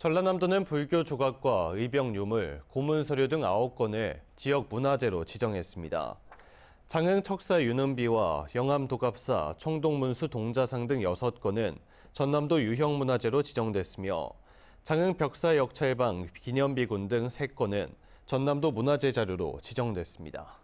전라남도는 불교 조각과 의병 유물, 고문 서류 등 9건을 지역 문화재로 지정했습니다. 장흥 척사 유는비와 영암 도갑사, 청동문수 동자상 등 6건은 전남도 유형문화재로 지정됐으며 장흥 벽사 역찰방 기념비군 등 3건은 전남도 문화재 자료로 지정됐습니다.